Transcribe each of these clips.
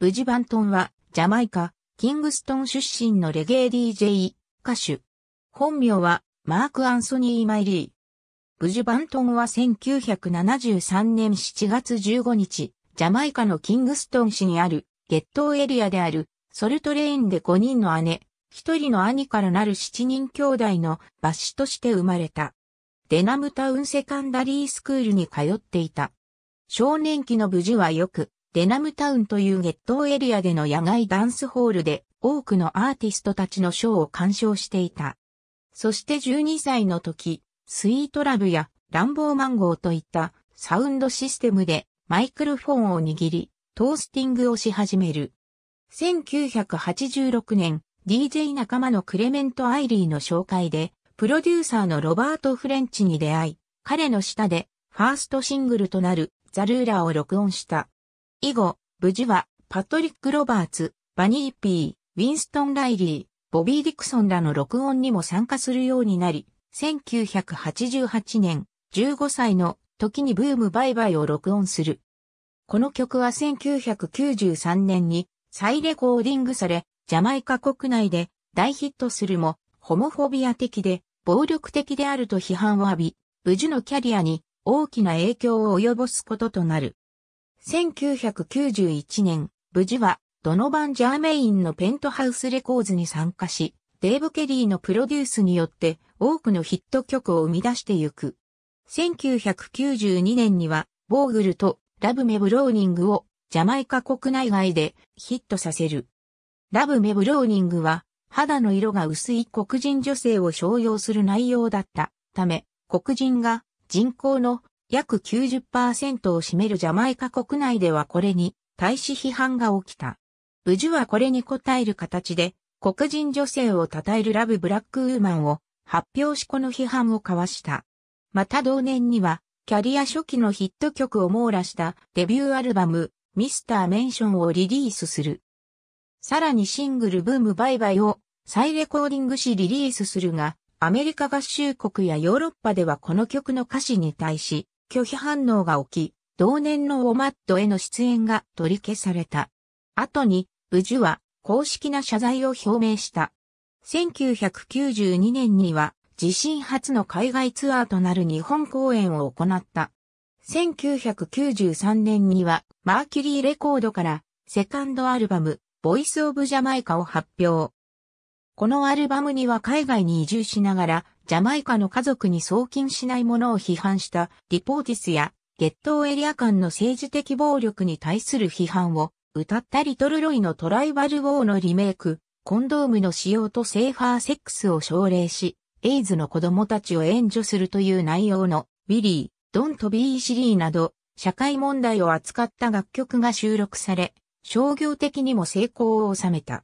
ブジバントンは、ジャマイカ、キングストン出身のレゲエ DJ、歌手。本名は、マーク・アンソニー・マイリー。ブジバントンは1973年7月15日、ジャマイカのキングストン市にある、ゲトーエリアである、ソルトレインで5人の姉、1人の兄からなる7人兄弟のバッシュとして生まれた。デナムタウンセカンダリースクールに通っていた。少年期の無事はよく、デナムタウンというゲットエリアでの野外ダンスホールで多くのアーティストたちのショーを鑑賞していた。そして12歳の時、スイートラブやランボーマンゴーといったサウンドシステムでマイクロフォンを握り、トースティングをし始める。1986年、DJ 仲間のクレメント・アイリーの紹介で、プロデューサーのロバート・フレンチに出会い、彼の下で、ファーストシングルとなる、ザ・ルーラーを録音した。以後、無事は、パトリック・ロバーツ、バニー・ピー、ウィンストン・ライリー、ボビー・ディクソンらの録音にも参加するようになり、1988年、15歳の時にブームバイバイを録音する。この曲は1993年に再レコーディングされ、ジャマイカ国内で大ヒットするも、ホモフォビア的で暴力的であると批判を浴び、無事のキャリアに大きな影響を及ぼすこととなる。1991年、無事は、ドノバン・ジャーメインのペントハウスレコーズに参加し、デーブ・ケリーのプロデュースによって多くのヒット曲を生み出してゆく。1992年には、ボーグルとラブ・メブローニングをジャマイカ国内外でヒットさせる。ラブ・メブローニングは、肌の色が薄い黒人女性を商用する内容だったため、黒人が人口の約90%を占めるジャマイカ国内ではこれに対し批判が起きた。ブジュはこれに応える形で黒人女性を称えるラブブラックウーマンを発表しこの批判を交わした。また同年にはキャリア初期のヒット曲を網羅したデビューアルバムミスターメンションをリリースする。さらにシングルブームバイバイを再レコーディングしリリースするが、アメリカ合衆国やヨーロッパではこの曲の歌詞に対し、拒否反応が起き、同年のウォマットへの出演が取り消された。後に、ブジュは公式な謝罪を表明した。1992年には自身初の海外ツアーとなる日本公演を行った。1993年にはマーキュリーレコードからセカンドアルバムボイスオブジャマイカを発表。このアルバムには海外に移住しながら、ジャマイカの家族に送金しないものを批判したリポーティスや、ゲットーエリア間の政治的暴力に対する批判を歌ったリトルロイのトライバルウォーのリメイク、コンドームの使用とセーファーセックスを奨励し、エイズの子供たちを援助するという内容の、ウィリー、ドントビーシリーなど、社会問題を扱った楽曲が収録され、商業的にも成功を収めた。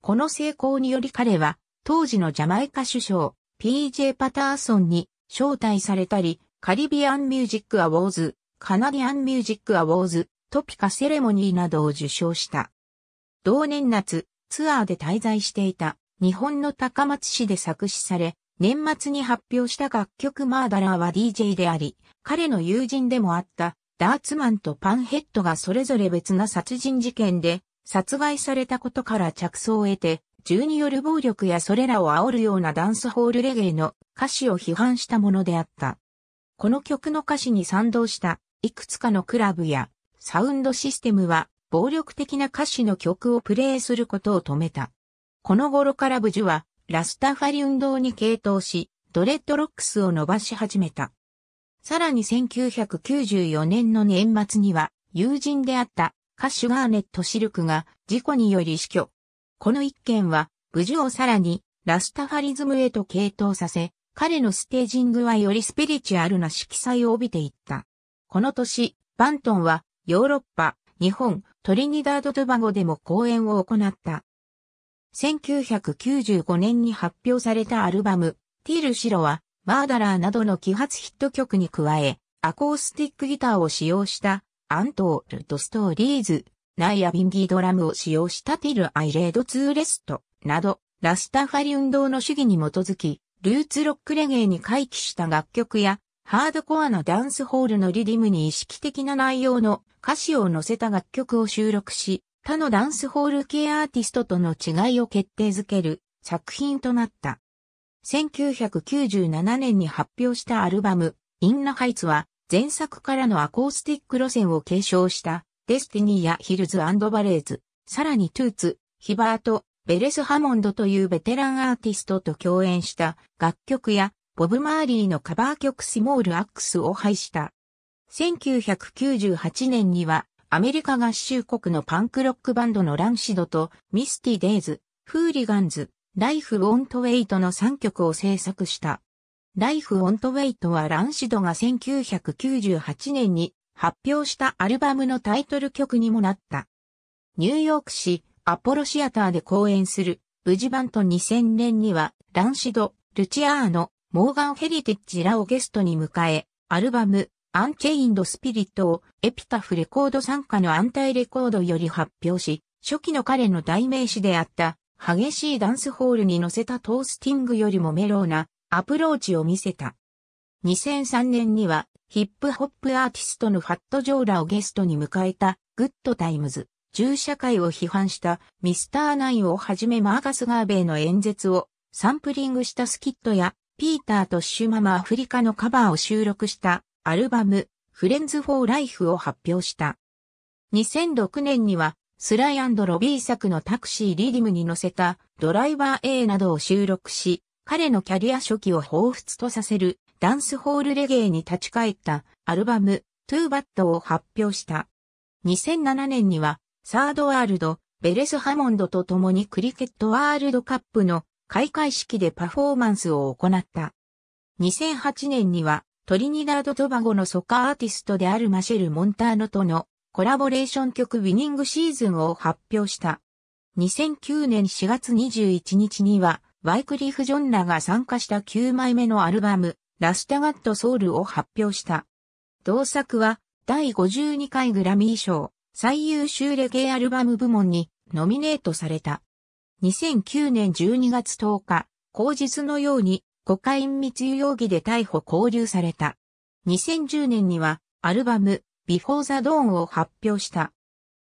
この成功により彼は、当時のジャマイカ首相、PJ パターソンに招待されたり、カリビアンミュージックアウォーズ、カナディアンミュージックアウォーズ、トピカセレモニーなどを受賞した。同年夏、ツアーで滞在していた日本の高松市で作詞され、年末に発表した楽曲マーダラーは DJ であり、彼の友人でもあったダーツマンとパンヘッドがそれぞれ別な殺人事件で殺害されたことから着想を得て、銃による暴力やそれらを煽るようなダンスホールレゲエの歌詞を批判したものであった。この曲の歌詞に賛同したいくつかのクラブやサウンドシステムは暴力的な歌詞の曲をプレイすることを止めた。この頃からブジュはラスタファリ運動に傾倒し、ドレッドロックスを伸ばし始めた。さらに1994年の年末には友人であった歌手ガーネット・シルクが事故により死去。この一件は、ブジュをさらにラスタファリズムへと傾倒させ、彼のステージングはよりスピリチュアルな色彩を帯びていった。この年、バントンはヨーロッパ、日本、トリニダード・トバゴでも公演を行った。1995年に発表されたアルバム、ティール・シロは、マーダラーなどの揮発ヒット曲に加え、アコースティックギターを使用したアントールドストーリーズ、ナイアビンギードラムを使用したティルアイレードツーレスト、など、ラスタファリ運動の主義に基づき、ルーツロックレゲエに回帰した楽曲や、ハードコアなダンスホールのリディムに意識的な内容の歌詞を載せた楽曲を収録し、他のダンスホール系アーティストとの違いを決定づける作品となった。1997年に発表したアルバム、インナハイツは、前作からのアコースティック路線を継承したデスティニーやヒルズバレーズ、さらにトゥーツ、ヒバート、ベレス・ハモンドというベテランアーティストと共演した楽曲やボブ・マーリーのカバー曲スモール・アックスを配した。1998年にはアメリカ合衆国のパンクロックバンドのランシドとミスティ・デイズ、フーリガンズ、ライフ・ウォント・ウェイトの3曲を制作した。ライフ・オン・ト・ウェイトはランシドが1998年に発表したアルバムのタイトル曲にもなった。ニューヨーク市アポロシアターで公演するブジバント2000年にはランシド、ルチアーノ、モーガン・ヘリティッジらをゲストに迎え、アルバムアンチェインド・スピリットをエピタフレコード参加の安泰レコードより発表し、初期の彼の代名詞であった激しいダンスホールに乗せたトースティングよりもメローなアプローチを見せた。2003年にはヒップホップアーティストのファットジョーラをゲストに迎えたグッドタイムズ、銃社会を批判したミスターナインをはじめマーカス・ガーベイの演説をサンプリングしたスキットやピーターとシュママアフリカのカバーを収録したアルバムフレンズ・フォー・ライフを発表した。2006年にはスライロビー作のタクシーリディムに乗せたドライバー A などを収録し、彼のキャリア初期を彷彿とさせるダンスホールレゲエに立ち返ったアルバムゥーバットを発表した。2007年にはサードワールド、ベレス・ハモンドと共にクリケットワールドカップの開会式でパフォーマンスを行った。2008年にはトリニダード・トバゴのソカアーティストであるマシェル・モンターノとのコラボレーション曲ウィニングシーズンを発表した。2009年4月21日にはワイクリフ・ジョンらが参加した9枚目のアルバム、ラスタガット・ソウルを発表した。同作は、第52回グラミー賞、最優秀レゲエアルバム部門にノミネートされた。2009年12月10日、口実のようにコカイン密輸容疑で逮捕拘留された。2010年にはアルバムビフォー・ザ・ドーンを発表した。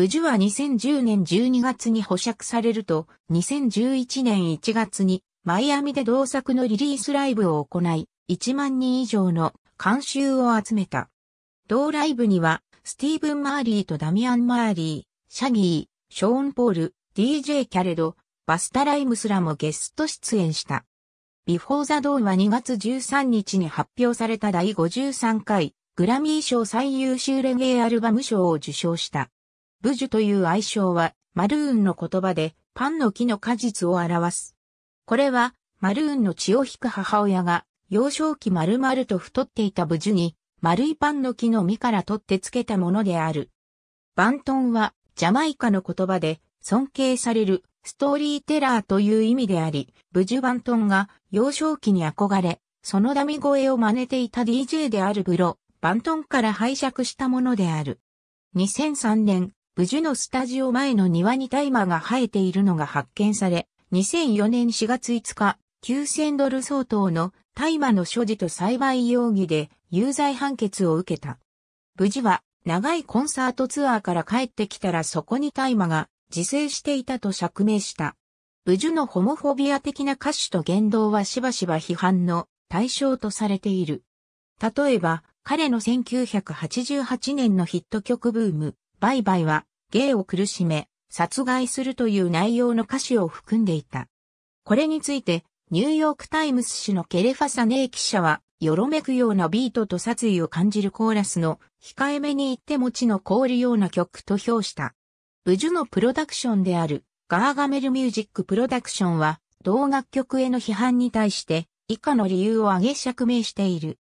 ブジュは2010年12月に保釈されると、2011年1月にマイアミで同作のリリースライブを行い、1万人以上の監修を集めた。同ライブには、スティーブン・マーリーとダミアン・マーリー、シャギー、ショーン・ポール、DJ キャレド、バスタ・ライムスらもゲスト出演した。ビフォー・ザ・ドーンは2月13日に発表された第53回グラミー賞最優秀レゲエアルバム賞を受賞した。ブジュという愛称は、マルーンの言葉で、パンの木の果実を表す。これは、マルーンの血を引く母親が、幼少期丸々と太っていたブジュに、丸いパンの木の実から取ってつけたものである。バントンは、ジャマイカの言葉で、尊敬される、ストーリーテラーという意味であり、ブジュバントンが幼少期に憧れ、そのダミ声を真似ていた DJ であるブロ、バントンから拝借したものである。2003年、無ジュのスタジオ前の庭に大麻が生えているのが発見され、2004年4月5日、9000ドル相当の大麻の所持と栽培容疑で有罪判決を受けた。無事は長いコンサートツアーから帰ってきたらそこに大麻が自生していたと釈明した。無事のホモフォビア的な歌手と言動はしばしば批判の対象とされている。例えば、彼の1988年のヒット曲ブーム、バイバイは、芸を苦しめ、殺害するという内容の歌詞を含んでいた。これについて、ニューヨークタイムズ氏のケレファサネー記者は、よろめくようなビートと殺意を感じるコーラスの控えめに言って持ちの凍るような曲と評した。ブジュのプロダクションであるガーガメルミュージックプロダクションは同楽曲への批判に対して以下の理由を挙げ釈明している。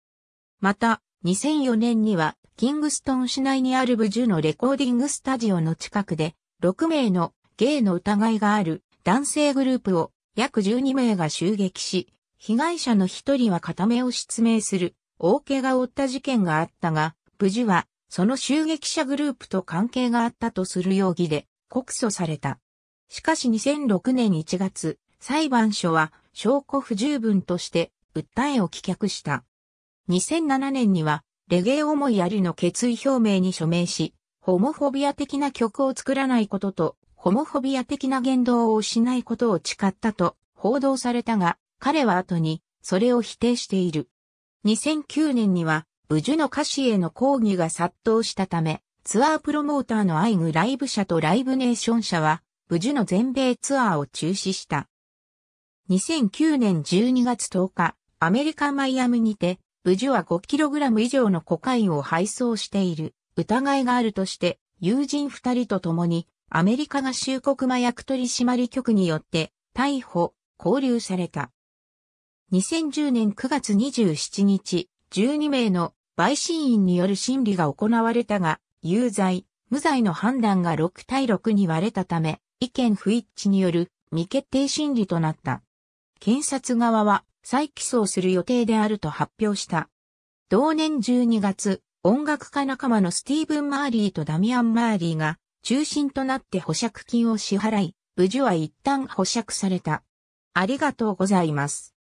また2004年にはキングストン市内にあるブジュのレコーディングスタジオの近くで、6名のゲイの疑いがある男性グループを約12名が襲撃し、被害者の一人は片目を失明する大怪我を負った事件があったが、ブジュはその襲撃者グループと関係があったとする容疑で告訴された。しかし2006年1月、裁判所は証拠不十分として訴えを棄却した。2007年にはレゲエ思いやりの決意表明に署名し、ホモフォビア的な曲を作らないことと、ホモフォビア的な言動をしないことを誓ったと報道されたが、彼は後にそれを否定している。2009年には、ブジュの歌詞への抗議が殺到したため、ツアープロモーターのアイグライブ社とライブネーション社は、ブジュの全米ツアーを中止した。2009年12月10日、アメリカ・マイアムにて、ブジュは 5kg 以上のコカインを配送している疑いがあるとして、友人二人と共に、アメリカ合衆国麻薬取締局によって、逮捕、拘留された。2010年9月27日、12名の陪審員による審理が行われたが、有罪、無罪の判断が6対6に割れたため、意見不一致による未決定審理となった。検察側は再起訴をする予定であると発表した。同年12月、音楽家仲間のスティーブン・マーリーとダミアン・マーリーが中心となって保釈金を支払い、無事は一旦保釈された。ありがとうございます。